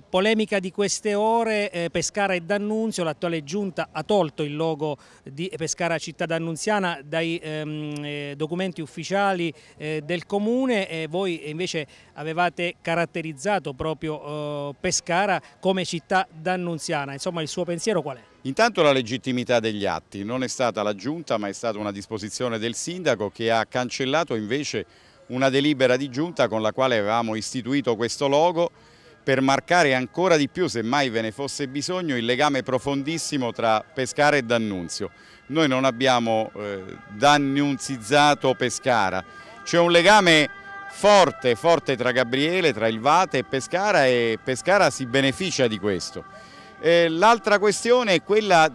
Polemica di queste ore, eh, Pescara e D'Annunzio, l'attuale giunta ha tolto il logo di Pescara città d'Annunziana dai ehm, eh, documenti ufficiali eh, del comune e voi invece avevate caratterizzato proprio eh, Pescara come città d'Annunziana, insomma il suo pensiero qual è? Intanto la legittimità degli atti, non è stata la giunta ma è stata una disposizione del sindaco che ha cancellato invece una delibera di giunta con la quale avevamo istituito questo logo per marcare ancora di più, se mai ve ne fosse bisogno, il legame profondissimo tra Pescara e D'Annunzio. Noi non abbiamo eh, dannunzizzato Pescara, c'è un legame forte, forte tra Gabriele, tra il Vate e Pescara e Pescara si beneficia di questo. Eh, L'altra questione è quella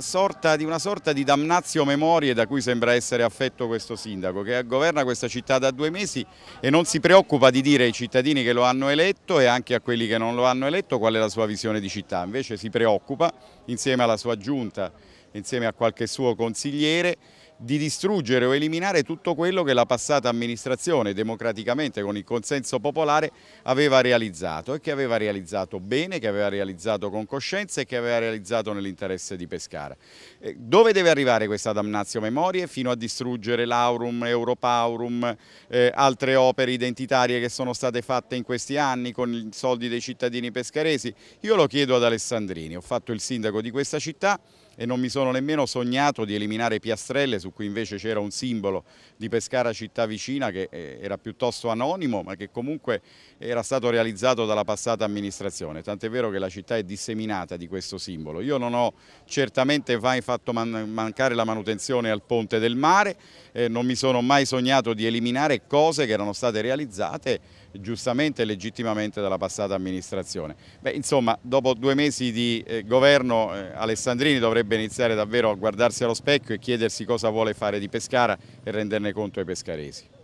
sorta, di una sorta di damnazio memorie da cui sembra essere affetto questo sindaco che governa questa città da due mesi e non si preoccupa di dire ai cittadini che lo hanno eletto e anche a quelli che non lo hanno eletto qual è la sua visione di città, invece si preoccupa insieme alla sua giunta, insieme a qualche suo consigliere di distruggere o eliminare tutto quello che la passata amministrazione democraticamente con il consenso popolare aveva realizzato e che aveva realizzato bene, che aveva realizzato con coscienza e che aveva realizzato nell'interesse di Pescara. Eh, dove deve arrivare questa damnazio memorie fino a distruggere l'Aurum, Europaurum, eh, altre opere identitarie che sono state fatte in questi anni con i soldi dei cittadini pescaresi? Io lo chiedo ad Alessandrini, ho fatto il sindaco di questa città e non mi sono nemmeno sognato di eliminare piastrelle su cui invece c'era un simbolo di Pescara città vicina che eh, era piuttosto anonimo ma che comunque era stato realizzato dalla passata amministrazione, tant'è vero che la città è disseminata di questo simbolo. Io non ho certamente mai fatto man mancare la manutenzione al ponte del mare, eh, non mi sono mai sognato di eliminare cose che erano state realizzate giustamente e legittimamente dalla passata amministrazione. Beh, insomma, dopo due mesi di eh, governo eh, Alessandrini dovrebbe iniziare davvero a guardarsi allo specchio e chiedersi cosa vuole fare di Pescara e renderne conto ai pescaresi.